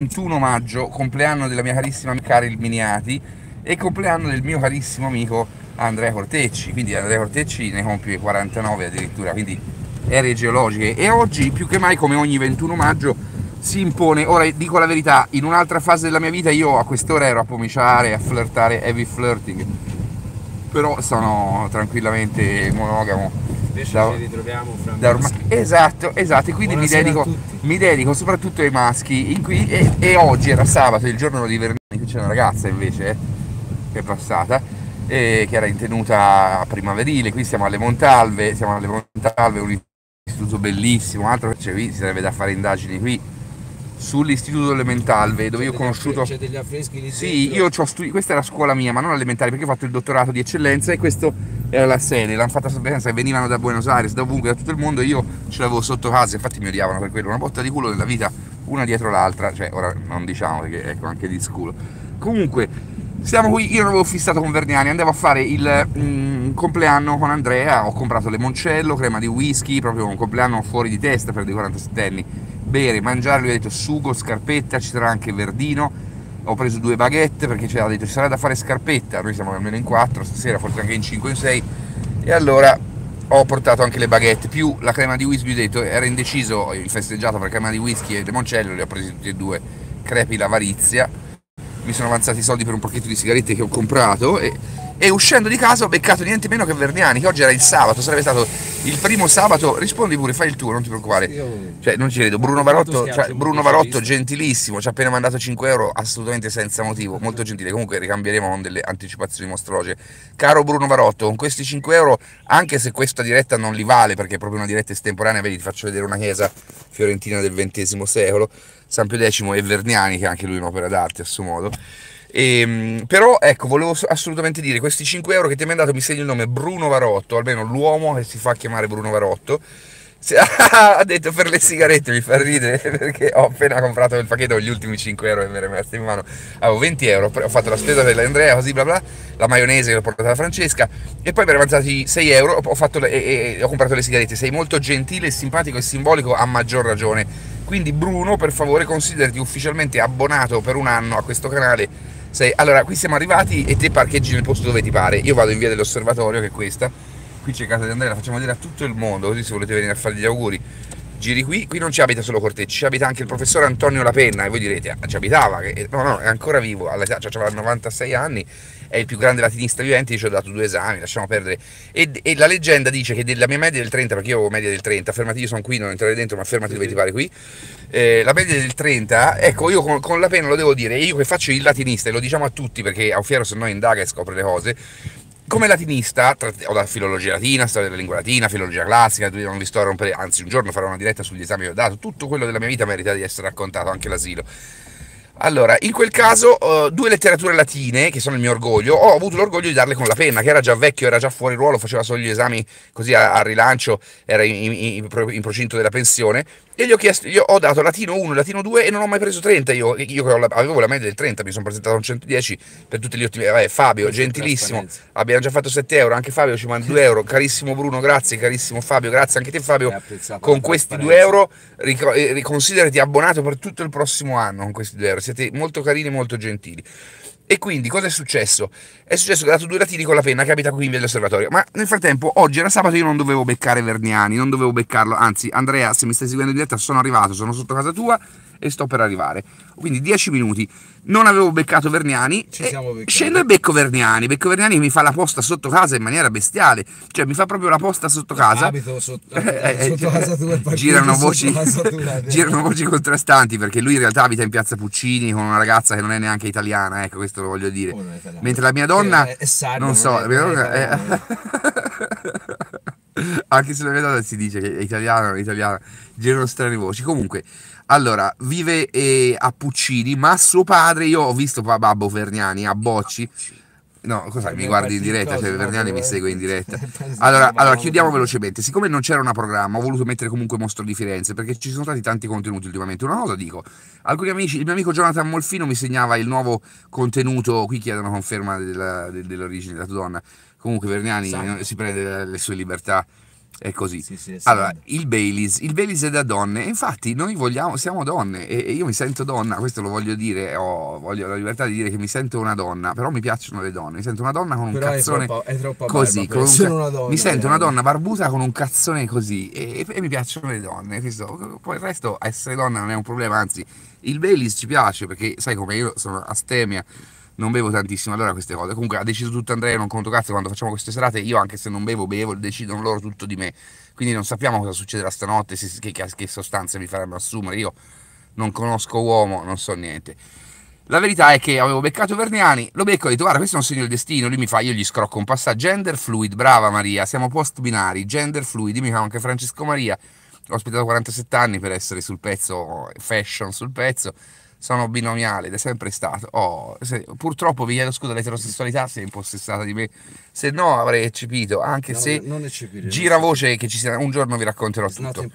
21 maggio, compleanno della mia carissima amica Caril Miniati e compleanno del mio carissimo amico Andrea Cortecci, quindi Andrea Cortecci ne compie 49 addirittura, quindi ere geologiche e oggi più che mai come ogni 21 maggio si impone, ora dico la verità, in un'altra fase della mia vita io a quest'ora ero a pomiciare, a flirtare, heavy flirting, però sono tranquillamente monogamo. Invece da, ci ritroviamo fra da ormai, Esatto, esatto, e quindi Buonasera mi dedico mi dedico soprattutto ai maschi cui, e, e, oggi era sabato, il giorno di Vernani, qui c'è una ragazza invece eh, che è passata, e eh, che era in tenuta primaverile, qui siamo alle Montalve, siamo alle Montalve, un istituto bellissimo, altro che c'è qui, si sarebbe da fare indagini qui sull'istituto elementalve dove io ho conosciuto c'è degli affreschi lì sì io ho studiato questa era scuola mia ma non elementare perché ho fatto il dottorato di eccellenza e questo era la sede l'hanno fatta sapere venivano da Buenos Aires da ovunque da tutto il mondo io ce l'avevo sotto casa, infatti mi odiavano per quello, una botta di culo nella vita, una dietro l'altra, cioè ora non diciamo che ecco anche di sculo. Comunque, siamo qui, io non avevo fissato con Verniani, andavo a fare il mm, compleanno con Andrea, ho comprato limoncello, crema di whisky, proprio un compleanno fuori di testa per dei 47 anni, bere, mangiare, lui ha detto sugo, scarpetta, ci sarà anche verdino, ho preso due baguette perché ci ha detto ci sarà da fare scarpetta, noi siamo almeno in 4, stasera forse anche in 5 o in 6 e allora ho portato anche le baguette, più la crema di whisky, vi ho detto, era indeciso il festeggiato per crema di whisky e limoncello, le ho presi tutti e due, crepi l'avarizia, mi sono avanzati i soldi per un pacchetto di sigarette che ho comprato e e uscendo di casa ho beccato niente meno che Verniani, che oggi era il sabato, sarebbe stato il primo sabato, rispondi pure, fai il tuo, non ti preoccupare. Cioè, non ci credo, Bruno Varotto, cioè, Bruno Varotto gentilissimo, ci ha appena mandato 5 euro assolutamente senza motivo, molto gentile, comunque ricambieremo con delle anticipazioni mostruose. Caro Bruno Varotto, con questi 5 euro, anche se questa diretta non li vale, perché è proprio una diretta estemporanea, vedi, ti faccio vedere una chiesa fiorentina del XX secolo, San Pio X e Verniani, che anche lui è un'opera d'arte a suo modo. E, ehm, però ecco, volevo assolutamente dire, questi 5 euro che ti hai mandato mi segni il nome Bruno Varotto, almeno l'uomo che si fa chiamare Bruno Varotto. ha detto per le sigarette mi fa ridere perché ho appena comprato il pacchetto con gli ultimi 5 euro che mi erano rimasti in mano avevo 20 euro ho fatto la spesa dell'Andrea così bla bla la maionese che l'ho portata da Francesca e poi mi erano avanzati 6 euro ho, fatto, e, e, ho comprato le sigarette sei molto gentile simpatico e simbolico a maggior ragione quindi Bruno per favore considerati ufficialmente abbonato per un anno a questo canale sei. Allora, qui siamo arrivati e te parcheggi nel posto dove ti pare. Io vado in via dell'osservatorio, che è questa. Qui c'è casa di Andrea, la facciamo vedere a tutto il mondo, così se volete venire a fare gli auguri giri qui, qui non ci abita solo Cortecci, ci abita anche il professor Antonio Lapenna e voi direte, ah, ci abitava, no no, è ancora vivo, all'età, cioè aveva 96 anni, è il più grande latinista vivente, io ci ho dato due esami, lasciamo perdere, e, e, la leggenda dice che della mia media del 30, perché io ho media del 30, fermati io sono qui, non entrare dentro, ma fermati dove ti pare qui, eh, la media del 30, ecco io con, con Lapenna lo devo dire, io che faccio il latinista, e lo diciamo a tutti perché Aufiero se no indaga e scopre le cose, come latinista, ho da filologia latina, storia della lingua latina, filologia classica, non vi sto a rompere, anzi un giorno farò una diretta sugli esami che ho dato, tutto quello della mia vita merita di essere raccontato, anche l'asilo. Allora, in quel caso, eh, due letterature latine, che sono il mio orgoglio, ho avuto l'orgoglio di darle con la penna, che era già vecchio, era già fuori ruolo, faceva solo gli esami così a, a rilancio, era in, in, in, procinto della pensione, io gli ho chiesto, gli ho dato latino 1, latino 2 e non ho mai preso 30. Io, io avevo la media del 30, mi sono presentato a un 110 per tutti gli ottimi. Eh, Fabio, gentilissimo, abbiamo già fatto 7 euro. Anche Fabio ci manda 2 euro. Carissimo Bruno, grazie, carissimo Fabio, grazie anche te, Fabio. Con questi 2 euro, eh, riconsiderati abbonato per tutto il prossimo anno. Con questi 2 euro, siete molto carini e molto gentili. E quindi cosa è successo? È successo che ha dato due latini con la penna che abita qui in via dell'osservatorio. Ma nel frattempo, oggi era sabato, io non dovevo beccare Verniani, non dovevo beccarlo. Anzi, Andrea, se mi stai seguendo in diretta, sono arrivato, sono sotto casa tua e sto per arrivare. Quindi 10 minuti. Non avevo beccato Verniani. Ci siamo beccati. Scendo e becco Verniani. Becco Verniani mi fa la posta sotto casa in maniera bestiale. Cioè mi fa proprio la posta sotto casa. Abito sotto, eh, eh, sotto eh, casa tua. Girano voci, contrastanti perché lui in realtà abita in piazza Puccini con una ragazza che non è neanche italiana. Ecco, questo lo voglio dire. Mentre la mia donna... È, è sardo, non so, non è, la mia donna... È... anche se la mia si dice che è italiana, italiana, girano strane voci. Comunque, allora, vive eh, a Puccini, ma suo padre, io ho visto Babbo Ferniani a Bocci. No, cos'è? Mi guardi in diretta, cioè Verniani mi segue in diretta. Allora, allora, chiudiamo velocemente. Siccome non c'era una programma, ho voluto mettere comunque Mostro di Firenze perché ci sono stati tanti contenuti ultimamente. Una cosa dico, alcuni amici, il mio amico Jonathan Molfino mi segnava il nuovo contenuto, qui chiedono conferma della, dell'origine della tua donna, Comunque Vergnani Sangue. si prende le sue libertà è così. Sì, sì, è allora, il Baileys, il Baileys è da donne, infatti noi vogliamo, siamo donne e, io mi sento donna, questo lo voglio dire, ho voglio la libertà di dire che mi sento una donna, però mi piacciono le donne, mi sento una donna con un però cazzone è troppo, è troppo così, barba, con un, donna, mi sento una donna barbuta con un cazzone così e, e, mi piacciono le donne, questo, poi il resto essere donna non è un problema, anzi il Baileys ci piace perché sai come io sono astemia non bevo tantissimo, allora queste cose. Comunque ha deciso tutto Andrea, non conto cazzo quando facciamo queste serate, io anche se non bevo, bevo, decidono loro tutto di me. Quindi non sappiamo cosa succederà stanotte, se, che, che sostanze mi faranno assumere, io non conosco uomo, non so niente. La verità è che avevo beccato Verniani, lo becco e ho detto guarda questo è un segno del destino, lui mi fa, io gli scrocco un passaggio, gender fluid, brava Maria, siamo post binari, gender fluid, mi fa anche Francesco Maria, ho aspettato 47 anni per essere sul pezzo, fashion sul pezzo, sono binomiale, ed è sempre stato. Oh, se, purtroppo vi chiedo scusa, l'eterosessualità si è impossessata di me, se no avrei eccepito, anche no, se non eccepire, gira voce che ci sia un giorno vi racconterò It's tutto.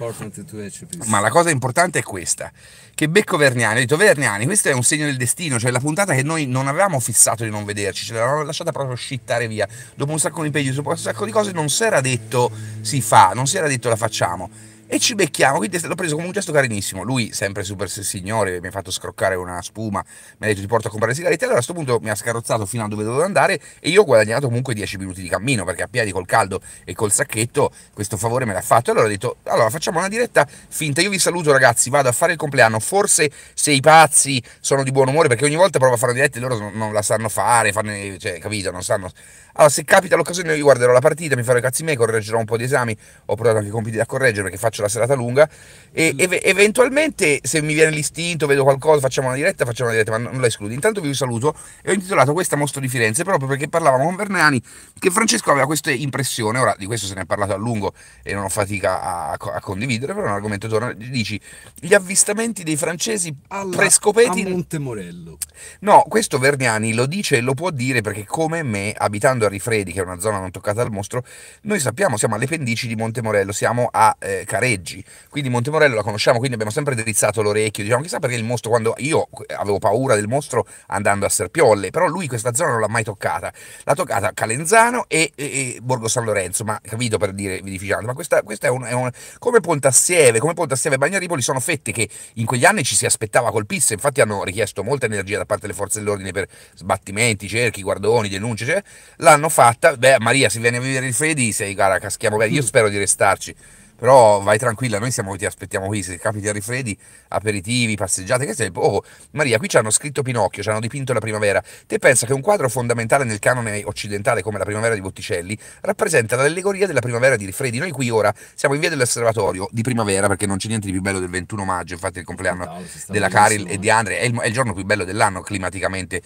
Ma la cosa importante è questa, che becco Verniani, ho detto Verniani, questo è un segno del destino, cioè la puntata che noi non avevamo fissato di non vederci, ce l'avevamo lasciata proprio scittare via, dopo un sacco di impegni, dopo un sacco di cose non si era detto si fa, non si era detto la facciamo e ci becchiamo, quindi è stato preso come un gesto carinissimo, lui sempre super signore, mi ha fatto scroccare una spuma, mi ha detto ti porto a comprare sigarette, allora a questo punto mi ha scarrozzato fino a dove dovevo andare e io ho guadagnato comunque 10 minuti di cammino, perché a piedi col caldo e col sacchetto questo favore me l'ha fatto, allora ho detto allora facciamo una diretta finta, io vi saluto ragazzi, vado a fare il compleanno, forse se i pazzi sono di buon umore, perché ogni volta provo a fare una diretta e loro non la sanno fare, fanno, cioè capito, non sanno allora, se capita l'occasione, io guarderò la partita, mi farò i cazzi miei, correggerò un po' di esami. Ho provato anche i compiti da correggere perché faccio la serata lunga. E ev- eventualmente, se mi viene l'istinto, vedo qualcosa, facciamo una diretta, facciamo una diretta, ma non la escludo. Intanto vi saluto e ho intitolato questa Mostro di Firenze proprio perché parlavamo con Vernani che Francesco aveva questa impressione. Ora, di questo se ne è parlato a lungo e non ho fatica a, a condividere, però è un argomento torna. Dici gli avvistamenti dei francesi Alla, prescopeti. A Montemorello. No, questo Vergnani lo dice e lo può dire perché, come me, abitando tornando a Rifredi, che è una zona non toccata dal mostro, noi sappiamo, siamo alle pendici di Monte Morello, siamo a eh, Careggi, quindi Monte Morello la conosciamo, quindi abbiamo sempre drizzato l'orecchio, diciamo chissà perché il mostro, quando io eh, avevo paura del mostro andando a Serpiolle, però lui questa zona non l'ha mai toccata, l'ha toccata Calenzano e, e, e, Borgo San Lorenzo, ma capito per dire Vidificiano, ma questa, questa è, un, è un... come Pontassieve, come Pontassieve e Bagnaripoli sono fette che in quegli anni ci si aspettava colpisse, infatti hanno richiesto molta energia da parte delle forze dell'ordine per sbattimenti, cerchi, guardoni, denunce, cioè, la l'hanno fatta, beh Maria se viene a vivere il Fedi, sei cara, caschiamo bene, io mm. spero di restarci, però vai tranquilla, noi siamo, ti aspettiamo qui, se capiti a Rifredi, aperitivi, passeggiate, che sei, oh Maria, qui ci hanno scritto Pinocchio, ci hanno dipinto la primavera, te pensa che un quadro fondamentale nel canone occidentale come la primavera di Botticelli rappresenta l'allegoria della primavera di Rifredi, noi qui ora siamo in via dell'osservatorio di primavera perché non c'è niente di più bello del 21 maggio, infatti è il compleanno no, della Caril e di Andre, è il, è il giorno più bello dell'anno climaticamente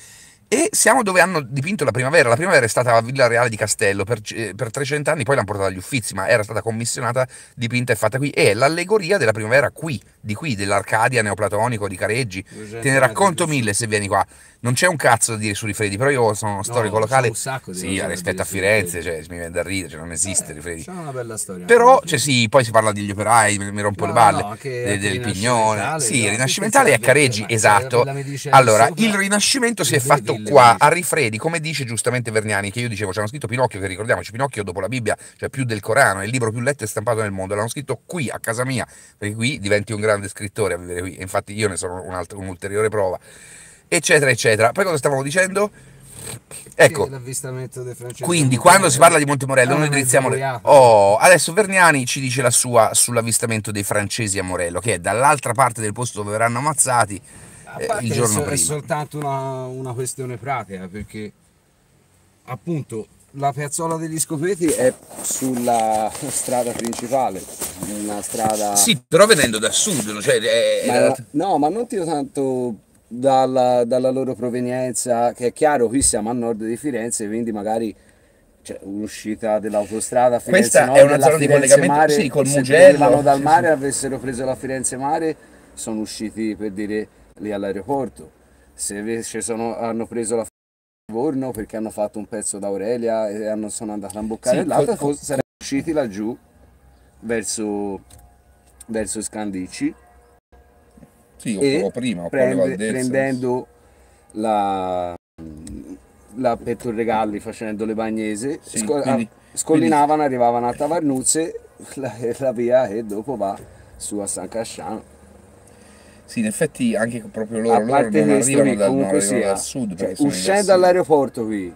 e siamo dove hanno dipinto la primavera. La primavera è stata a Villa Reale di Castello per, eh, per 300 anni, poi l'hanno portata agli Uffizi, ma era stata commissionata, dipinta e fatta qui. È l'allegoria della primavera qui, di qui, dell'Arcadia neoplatonico di Careggi. Te ne racconto mille se vieni qua. Non c'è un cazzo da dire su Rifredi, però io sono uno storico locale. Un sacco di sì, rispetto a Firenze, cioè, mi viene da ridere, cioè, non esiste eh, Rifredi. C'è una bella storia. Però, cioè, sì, poi si parla degli operai, mi, mi rompo no, le balle, no, del, del Pignone. Sì, no, rinascimentale è a Careggi, esatto. Allora, il Rinascimento si è fatto Ecco qua a rifredi, come dice giustamente Verniani, che io dicevo, ci hanno scritto Pinocchio, che ricordiamoci, Pinocchio dopo la Bibbia, cioè più del Corano, è il libro più letto e stampato nel mondo, l'hanno scritto qui a casa mia, perché qui diventi un grande scrittore a vivere qui, infatti io ne sono un'ulteriore prova, eccetera, eccetera. Poi cosa stavamo dicendo? Ecco, quindi quando si parla di Montemorello non ah, indirizziamo le... Oh, adesso Verniani ci dice la sua sull'avvistamento dei francesi a Morello, che è dall'altra parte del posto dove verranno ammazzati eh, parte il giorno è, è soltanto una, una, questione pratica perché appunto la piazzola degli scopeti è sulla strada principale, una strada... Sì, però venendo da sud, cioè... È, ma era... No, ma non tiro tanto dalla, dalla, loro provenienza, che è chiaro, qui siamo a nord di Firenze, quindi magari c'è un'uscita dell'autostrada Firenze Questa nord, è una zona Firenze di collegamento mare, sì, col Mugello. Se dal mare sì, sì. avessero preso la Firenze Mare, sono usciti per dire lì all'aeroporto, se invece sono, hanno preso la Livorno perché hanno fatto un pezzo da Aurelia e hanno, sono andati a imboccare sì, l'altro, col... sarebbero usciti laggiù verso, verso Scandici. Sì, o prima, o prende, prendendo la, la per Torregalli facendo le bagnese, sì, sco- quindi, scollinavano, quindi... arrivavano a Tavarnuzze, la, la via e dopo va su a San Casciano. Sì, in effetti anche proprio loro, loro non arrivano dal nord, sia, dal sud. Cioè, uscendo dall'aeroporto qui,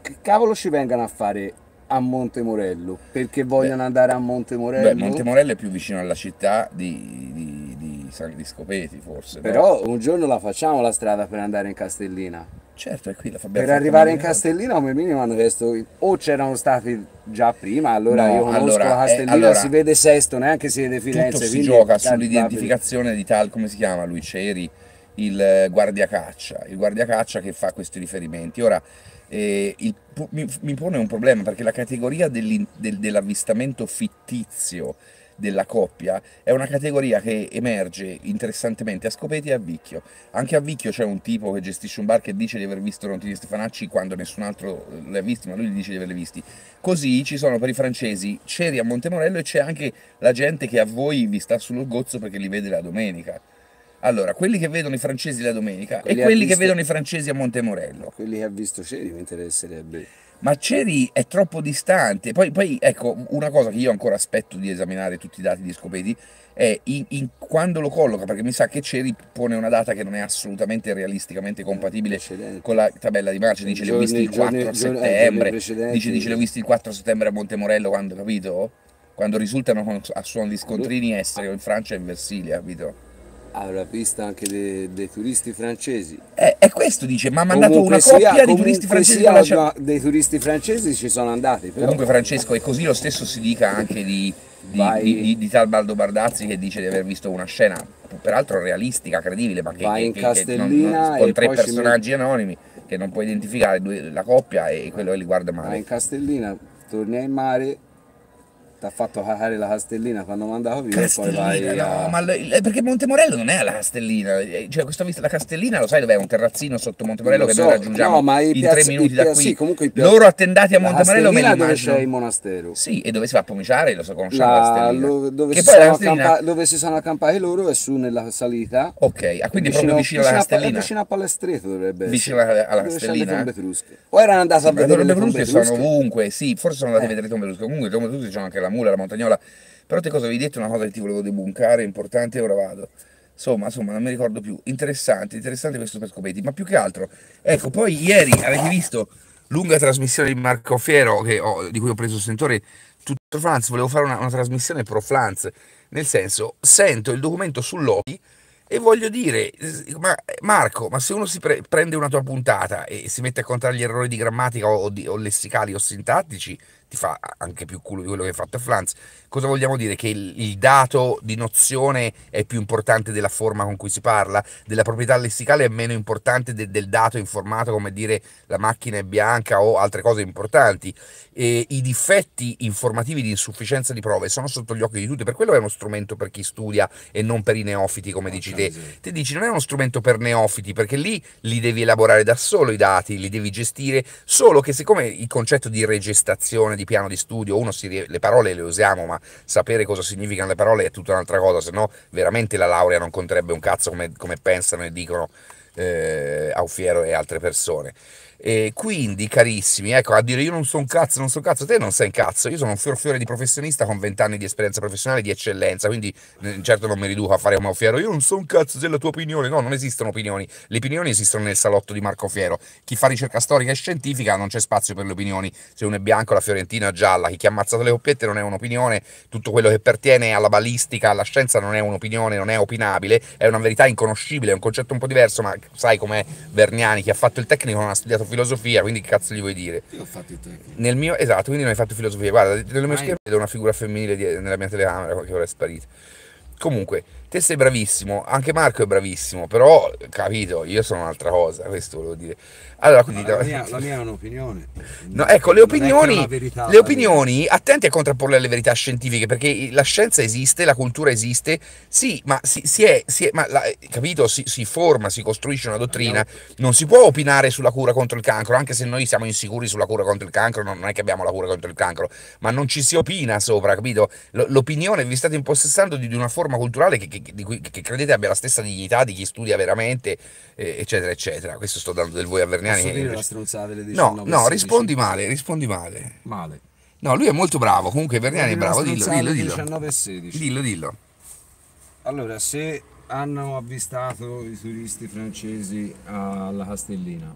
che cavolo ci vengano a fare a Monte Morello? Perché vogliono beh, andare a Monte Morello? Beh, Monte Morello è più vicino alla città di, di, di, di Scopeti forse. Però no? un giorno la facciamo la strada per andare in Castellina. Certo, è qui la Fabiana. Per arrivare in Castellina come minimo hanno chiesto o c'erano stati già prima, allora no, io conosco allora, eh, Castellina, eh, allora, si vede Sesto, neanche si vede Firenze. Tutto si gioca sull'identificazione di tal, come si chiama lui, Ceri, il eh, guardiacaccia, il guardiacaccia che fa questi riferimenti. Ora, eh, il, mi, mi, pone un problema perché la categoria dell'avvistamento fittizio della coppia è una categoria che emerge interessantemente a Scopeti e a Vicchio. Anche a Vicchio c'è un tipo che gestisce un bar che dice di aver visto Rontini e Stefanacci quando nessun altro eh, li ha visti, ma lui dice di averli visti. Così ci sono per i francesi Ceri a Montemorello e c'è anche la gente che a voi vi sta sullo gozzo perché li vede la domenica. Allora, quelli che vedono i francesi la domenica quelli e quelli visto... che vedono i francesi a Montemorello. Quelli che ha visto Ceri mi interesserebbe ma Ceri è troppo distante. Poi, poi, ecco, una cosa che io ancora aspetto di esaminare tutti i dati di Scopedi è in, in, quando lo colloca, perché mi sa che Ceri pone una data che non è assolutamente realisticamente compatibile precedente. con la tabella di marcia. Dice le ho visti il 4 giorni, settembre, giorni dice, dice le ho visti il 4 settembre a Montemorello quando, capito? Quando risultano a suono di scontrini esteri o in Francia e in Versilia, capito? alla vista anche dei, dei turisti francesi. Eh, è questo dice, ma ha mandato una coppia sia, di turisti francesi. Sia, lascia... dei turisti francesi ci sono andati. Però. Comunque Francesco, è così lo stesso si dica anche di, di, di, di, di Talbaldo Bardazzi che dice di aver visto una scena, peraltro realistica, credibile, ma che, che, in che, Castellina non, non, con tre personaggi met... anonimi che non puoi identificare due, la coppia e quello che li guarda male. Vai in Castellina, torni in mare ti ha fatto cagare la Castellina quando mandavo via Castellina, poi vai no, a... ma l- eh, perché Montemorello non è la Castellina eh, cioè questa vista la Castellina lo sai dov'è un terrazzino sotto Montemorello che so, noi raggiungiamo no, ma in piazz- tre minuti piazz- da qui sì, comunque piazz- loro attendati a Montemorello me li dove c'è il monastero sì e dove si va a pomiciare lo so conosciamo la, Castellina lo, dove, che si poi sono Castellina... accampa- dove si sono accampati loro è su nella salita ok ah, quindi vicino, proprio vicino alla Castellina vicino a Palestretto dovrebbe vicino alla, alla Castellina eh. o erano andati a vedere le tombe sono ovunque sì forse sono andati a vedere le tombe trusche comunque le tombe trusche c'è anche la mula, la montagnola. Però te cosa avevi detto? Una cosa che ti volevo debunkare, importante, ora vado. Insomma, insomma, non mi ricordo più. Interessante, interessante questo per scopetti. Ma più che altro, ecco, poi ieri avete visto lunga trasmissione di Marco Fiero, ho, di cui ho preso il sentore, tutto Franz, volevo fare una, una trasmissione pro Franz, nel senso, sento il documento sull'OPI, e voglio dire, ma Marco, ma se uno si pre- prende una tua puntata e si mette a contare gli errori di grammatica o, di, o lessicali o sintattici, ti fa anche più culo di quello che hai fatto a Flans. Cosa vogliamo dire? Che il, il, dato di nozione è più importante della forma con cui si parla, della proprietà lessicale è meno importante de, del dato informato, come dire la macchina è bianca o altre cose importanti. E I difetti informativi di insufficienza di prove sono sotto gli occhi di tutti, per quello è uno strumento per chi studia e non per i neofiti, come no, dici te. Sì. Te dici non è uno strumento per neofiti, perché lì li devi elaborare da solo i dati, li devi gestire, solo che siccome il concetto di regestazione di piano di studio, uno si, le parole le usiamo, ma sapere cosa significano le parole è tutta un'altra cosa, se no veramente la laurea non conterebbe un cazzo come, come pensano e dicono eh, Aufiero e altre persone. E quindi, carissimi, ecco, a dire io non sono un cazzo, non sono cazzo, te non sei un cazzo, io sono un fior fiore di professionista con vent'anni di esperienza professionale di eccellenza, quindi certo non mi riduco a fare come Fiero, io non sono un cazzo della tua opinione, no, non esistono opinioni, le opinioni esistono nel salotto di Marco Fiero, chi fa ricerca storica e scientifica non c'è spazio per le opinioni, se uno è bianco la Fiorentina è gialla, chi ha ammazzato le coppiette non è un'opinione, tutto quello che pertiene alla balistica, alla scienza non è un'opinione, non è opinabile, è una verità inconoscibile, è un concetto un po' diverso, ma sai com'è Vergnani, chi ha fatto il tecnico non ha studiato filosofia, quindi che cazzo gli vuoi dire? Io ho fatto i tecnici. Nel mio, esatto, quindi non hai fatto filosofia. Guarda, nella mia schermo vedo una figura femminile di, nella mia telecamera che ora è sparita. Comunque, te sei bravissimo, anche Marco è bravissimo, però capito, io sono un'altra cosa, questo volevo dire. Allora, quindi, la, mia, la, mia, è un'opinione. No, ecco, le opinioni, verità, le opinioni attenti a contrapporle alle verità scientifiche, perché la scienza esiste, la cultura esiste, sì, ma si, si è, si è ma la, capito, si, si, forma, si costruisce una dottrina, non si può opinare sulla cura contro il cancro, anche se noi siamo insicuri sulla cura contro il cancro, non, non è che abbiamo la cura contro il cancro, ma non ci si opina sopra, capito? L'opinione vi state impossessando di, di una forma culturale che, che che, cui, che, credete abbia la stessa dignità di chi studia veramente, eh, eccetera, eccetera. Questo sto dando del voi a Verniani. Posso dire la stronzata delle 19, No, no, rispondi male, rispondi male. Male. No, lui è molto bravo, comunque Verniani è bravo, dillo, dillo, dillo. 19 e 16. Dillo, dillo. Allora, se hanno avvistato i turisti francesi alla Castellina,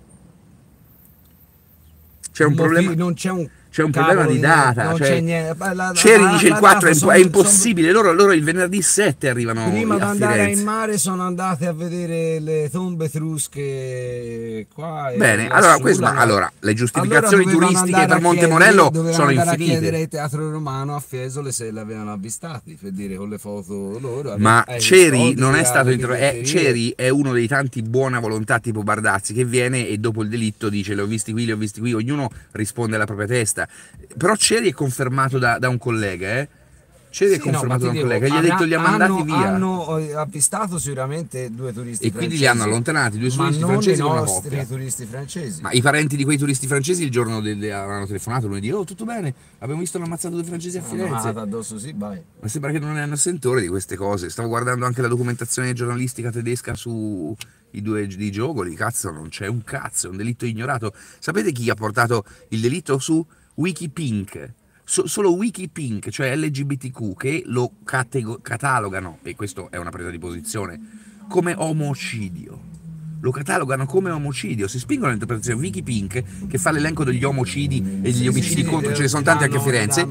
c'è un motivo, problema. Non c'è un c'è un Cavoli, problema di data. Cioè, niente, Ceri dice il 4 è, sono, è impossibile, sono... loro, loro, il venerdì 7 arrivano. Prima di andare in mare sono andate a vedere le tombe etrusche qua. Bene, allora, questo, allora, le giustificazioni allora turistiche per Monte Morello sono infinite. chiedere il teatro romano a Fiesole se l'avevano avvistati, per dire con le foto loro. Ma eh, Ceri non è stato interrogato, eh, Ceri è uno dei tanti buona volontà tipo Bardazzi che viene e dopo il delitto dice le ho visti qui, le ho visti qui, ognuno risponde alla propria testa cosa. Però Ceri è confermato da, da un collega, eh? Ceri sì, è confermato no, da un collega, dico, gli ha detto li ha mandati via. Hanno eh, avvistato sicuramente due turisti e francesi. E quindi li hanno allontanati, due turisti francesi con i coppia. turisti francesi. Ma i parenti di quei turisti francesi il giorno del, del, hanno telefonato lunedì, oh tutto bene, abbiamo visto hanno ammazzato due francesi a ah, Firenze. Ah, addosso sì, vai. Ma sembra che non ne hanno sentore di queste cose. Stavo guardando anche la documentazione giornalistica tedesca su... I due di Giogoli, cazzo non c'è un cazzo, è un delitto ignorato. Sapete chi ha portato il delitto su? Wikipink, so, solo Wikipink, cioè LGBTQ, che lo catego- catalogano, e questa è una presa di posizione, come omocidio lo catalogano come omicidio, si spingono all'interpretazione. Vicky Pink, che fa l'elenco degli omicidi e degli sì, omicidi sì, contro, sì, eh, ce ne sono tanti anche a Firenze,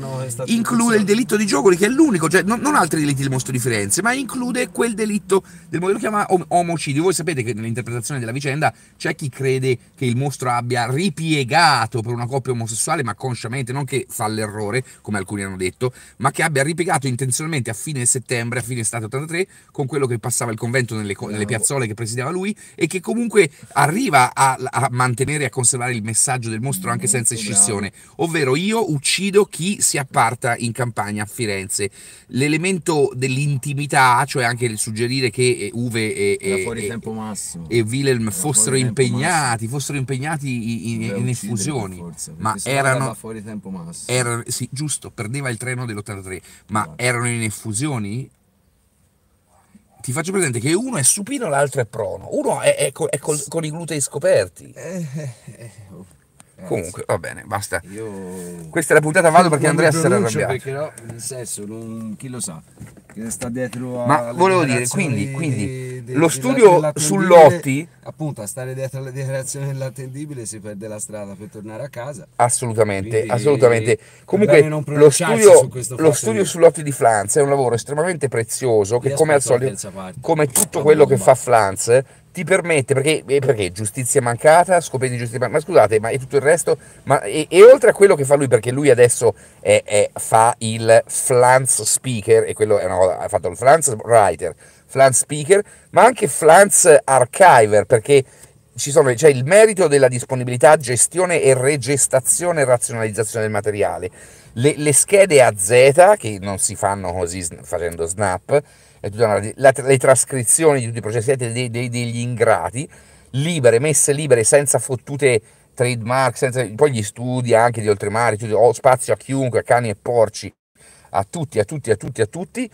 include il delitto di Giogoli, che è l'unico, cioè non, non, altri delitti del mostro di Firenze, ma include quel delitto, del, che chiama omicidio. Voi sapete che nell'interpretazione della vicenda c'è chi crede che il mostro abbia ripiegato per una coppia omosessuale, ma consciamente, non che fa l'errore, come alcuni hanno detto, ma che abbia ripiegato intenzionalmente a fine settembre, a fine estate 83, con quello che passava il convento nelle, nelle piazzole che presidiava lui e che comunque arriva a, a mantenere e a conservare il messaggio del mostro anche Molto senza escissione, bravo. ovvero io uccido chi si apparta in campagna a Firenze. L'elemento dell'intimità, cioè anche il suggerire che eh, Uve e, e, e Wilhelm fossero impegnati, fossero impegnati, in, in, effusioni, forse, ma erano fuori tempo massimo. Era, sì, giusto, perdeva il treno dell'83, ma no. Esatto. erano in effusioni ti faccio presente che uno è supino, l'altro è prono, uno è, è, col, è col, con i glutei scoperti. Eh, eh, eh. Oh. Ragazzi. Comunque, va bene, basta. Io... Questa è la puntata vado perché Andrea sarà arrabbiato. Perché no, nel senso, non, chi lo sa, che sta dietro a... Ma volevo dire, quindi, quindi de, lo de, studio Lotti Appunto, a stare dietro alla dichiarazione dell'attendibile si perde la strada per tornare a casa. Assolutamente, quindi, assolutamente. Comunque, lo studio, su lo studio sull'Otti di Flans è un lavoro estremamente prezioso che, come al solito, come tutto quello che fa Flans ti permette, perché, eh, perché giustizia mancata, di giustizia mancata, ma scusate, ma e tutto il resto, ma, e, e, oltre a quello che fa lui, perché lui adesso è, è, fa il flans speaker, e quello è una cosa, ha fatto il flans writer, flans speaker, ma anche flans archiver, perché ci sono, c'è cioè il merito della disponibilità, gestione e regestazione e razionalizzazione del materiale, le, le schede a Z, che non si fanno così facendo snap, la, le trascrizioni di tutti i processi dei, dei, degli ingrati, libere, messe libere, senza fottute trademark, senza, poi gli studi anche di oltremare, ho spazio a chiunque, a cani e porci, a tutti, a tutti, a tutti, a tutti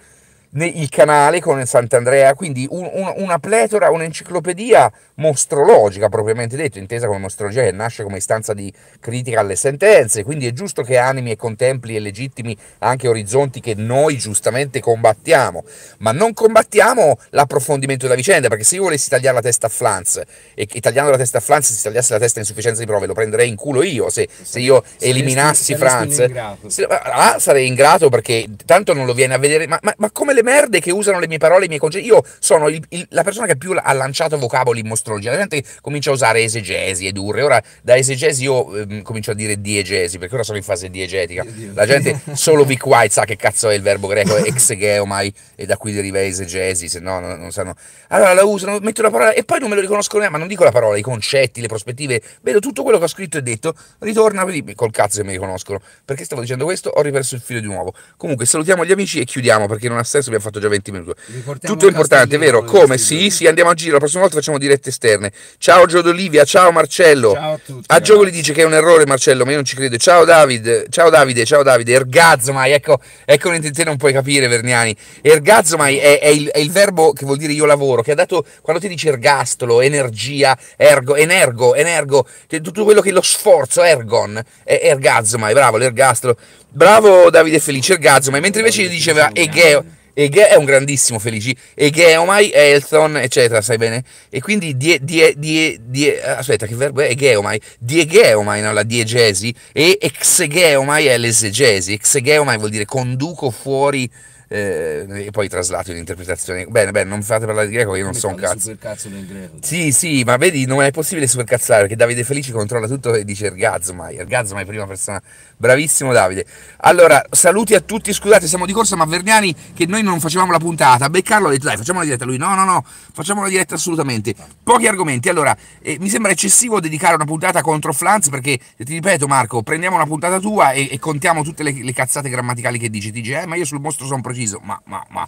il canale con il Sant'Andrea, quindi un, un, una pletora, un'enciclopedia mostrologica propriamente detto, intesa come mostrologia che nasce come istanza di critica alle sentenze, quindi è giusto che animi e contempli e legittimi anche orizzonti che noi giustamente combattiamo, ma non combattiamo l'approfondimento della vicenda, perché se io volessi tagliare la testa a Flans e che tagliando la testa a Flans si tagliasse la testa a insufficienza di prove, lo prenderei in culo io, se, se io saresti, eliminassi saresti Franz, saresti Se, ah, sarei ingrato perché tanto non lo viene a vedere, ma, ma, ma come quelle merde che usano le mie parole, i miei concetti. Io sono il, il, la persona che più ha lanciato vocaboli in mostrologia. La gente comincia a usare esegesi ed urre. Ora da esegesi io ehm, comincio a dire diegesi, perché ora sono in fase diegetica. La gente solo Vic White sa che cazzo è il verbo greco exegeomai e da qui deriva esegesi, se no non, non sanno. Allora la usano, metto una parola e poi non me lo riconoscono neanche, ma non dico la parola, i concetti, le prospettive, vedo tutto quello che ho scritto e detto, ritorna col cazzo che mi riconoscono. Perché stavo dicendo questo? Ho riperso il filo di nuovo. Comunque salutiamo gli amici e chiudiamo perché non ha senso abbiamo fatto già 20 minuti. Tutto importante, vero? Come? Sì, sì, andiamo a giro. La prossima volta facciamo dirette esterne. Ciao Gio D'Olivia, ciao Marcello. Ciao a tutti. A Gio gli dice che è un errore Marcello, ma io non ci credo. Ciao David, ciao Davide, ciao Davide. Ergazzomai, ecco, ecco te non puoi capire Verniani. Ergazzomai è, è, il, è, il, verbo che vuol dire io lavoro, che ha dato, quando ti dice ergastolo, energia, ergo, energo, energo, tutto quello che è lo sforzo, ergon, è ergazzomai, bravo, l'ergastolo. Bravo Davide Felice Ergazzo, ma mentre invece diceva Egeo, e che è un grandissimo Felici, e che è Omai, Elton, eccetera, sai bene? E quindi die, die, die, die eh, aspetta, che verbo è? Egeomai, diegeomai, no? La diegesi, e exegeomai è l'esegesi, exegeomai vuol dire conduco fuori eh, e poi traslato in interpretazione. Bene, bene, non fate parlare di greco, io non so un cazzo. Super cazzo del greco. Sì, sì, ma vedi, non è possibile supercazzare perché Davide Felici controlla tutto e dice Ergazomai. Ergazomai, prima persona. Bravissimo, Davide. Allora, saluti a tutti. Scusate, siamo di corsa, ma Vergnani, che noi non facevamo la puntata, beccarlo ha detto, dai, facciamo la diretta. Lui, no, no, no, facciamo la diretta assolutamente. Pochi argomenti. Allora, eh, mi sembra eccessivo dedicare una puntata contro Flanz perché, eh, ti ripeto, Marco, prendiamo una puntata tua e, e contiamo tutte le, le, cazzate grammaticali che dici. Ti dice, eh, ma io sul mostro sono preciso preciso, ma, ma, ma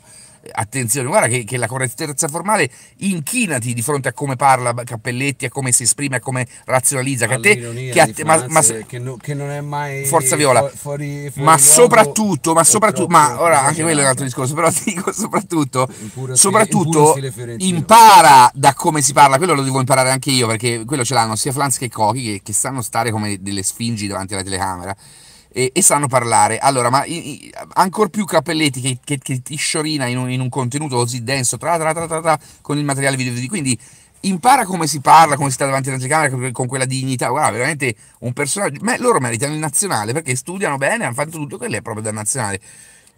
attenzione, guarda che, che, la correttezza formale inchinati di fronte a come parla Cappelletti, a come si esprime, a come razionalizza, che a te, che, a te ma, ma, che, no, che, non è mai forza viola, fuori, fuori ma, soprattutto, ma soprattutto, ma ora anche quello è un altro discorso, però ti dico soprattutto, pura, soprattutto impara da come si parla, quello lo devo imparare anche io perché quello ce l'hanno sia Flans che Cochi che, che sanno stare come delle sfingi davanti alla telecamera e, e sanno parlare. Allora, ma i, i, ancora più Cappelletti che, che, che ti sciorina in un, in un, contenuto così denso, tra, tra, tra, tra, tra, con il materiale video. di Quindi impara come si parla, come si sta davanti alla telecamera con quella dignità. Guarda, veramente un personaggio. Ma loro meritano il nazionale perché studiano bene, hanno fatto tutto quello è proprio da nazionale.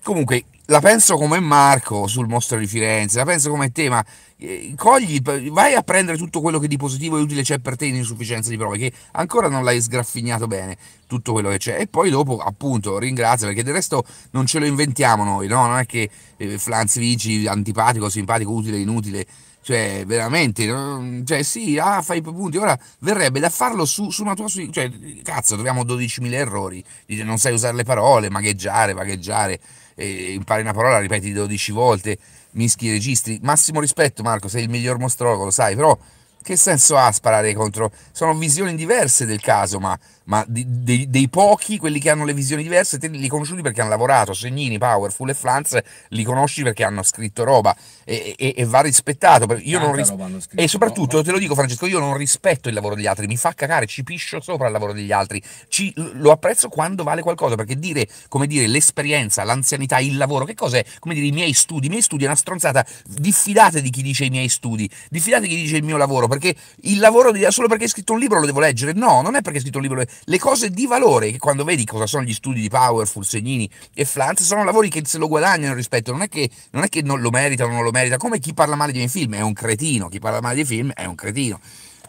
Comunque, la penso come Marco sul mostro di Firenze, la penso come te, ma eh, cogli, vai a prendere tutto quello che di positivo e utile c'è per te in insufficienza di prove, che ancora non l'hai sgraffignato bene, tutto quello che c'è, e poi dopo appunto ringrazio, perché del resto non ce lo inventiamo noi, no? non è che eh, Flanz Ricci, antipatico, simpatico, utile, inutile, cioè veramente, cioè sì, ah, fai i punti, ora verrebbe da farlo su, su una tua, su, cioè cazzo, troviamo 12.000 errori, non sai usare le parole, magheggiare, vagheggiare eh, impari una parola, ripeti 12 volte, mischi i registri. Massimo rispetto Marco, sei il miglior mostrologo, lo sai, però che senso ha sparare contro? Sono visioni diverse del caso, ma, ma di, dei, dei, pochi, quelli che hanno le visioni diverse, te li conosciuti perché hanno lavorato, Segnini, Powerful e Franz, li conosci perché hanno scritto roba e, e, e va rispettato. Io non ris- e soprattutto, roba. te lo dico Francesco, io non rispetto il lavoro degli altri, mi fa cagare, ci piscio sopra il lavoro degli altri, ci, lo apprezzo quando vale qualcosa, perché dire, come dire, l'esperienza, l'anzianità, il lavoro, che cos'è? Come dire, i miei studi, i miei studi è una stronzata, diffidate di chi dice i miei studi, diffidate di chi dice il mio lavoro perché il lavoro di, solo perché hai scritto un libro lo devo leggere, no, non è perché hai scritto un libro, le cose di valore, che quando vedi cosa sono gli studi di Power, Fulsegnini e Flanz, sono lavori che se lo guadagnano rispetto, non è che non, è che non lo meritano, non lo merita, come chi parla male di un film è un cretino, chi parla male di film è un cretino.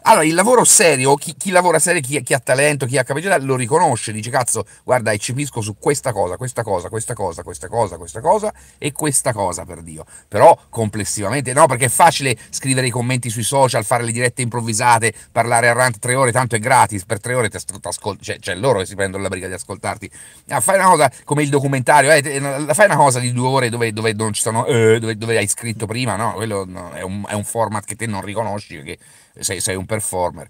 Allora, il lavoro serio, chi, chi lavora serio, chi, chi, ha talento, chi ha capacità, lo riconosce, dice cazzo, guarda, eccepisco su questa cosa, questa cosa, questa cosa, questa cosa, questa cosa e questa cosa, per Dio. Però complessivamente no, perché è facile scrivere i commenti sui social, fare le dirette improvvisate, parlare a rant tre ore, tanto è gratis, per tre ore ti ascolti, cioè, cioè loro che si prendono la briga di ascoltarti. Ah, fai una cosa come il documentario, eh, fai una cosa di due ore dove, dove non ci sono, eh, dove, dove, hai scritto prima, no? Quello no, è, un, è un format che te non riconosci perché sei, sei un performer.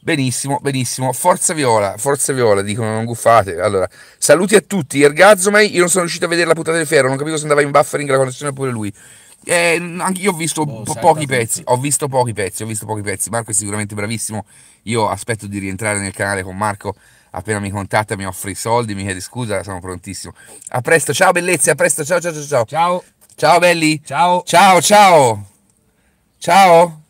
Benissimo, benissimo. Forza Viola, forza Viola, dicono non guffate. Allora, saluti a tutti. Ergazzomai, io non sono riuscito a vedere la puntata del ferro, non capivo se andava in buffering la connessione pure lui. Eh, anche io ho visto oh, po- pochi pezzi, ho visto pochi pezzi, ho visto pochi pezzi. Marco è sicuramente bravissimo. Io aspetto di rientrare nel canale con Marco appena mi contatta, mi offre i soldi, mi chiede scusa, sono prontissimo. A presto, ciao bellezze, a presto, ciao ciao ciao ciao. Ciao. Ciao belli. Ciao. Ciao ciao. Ciao.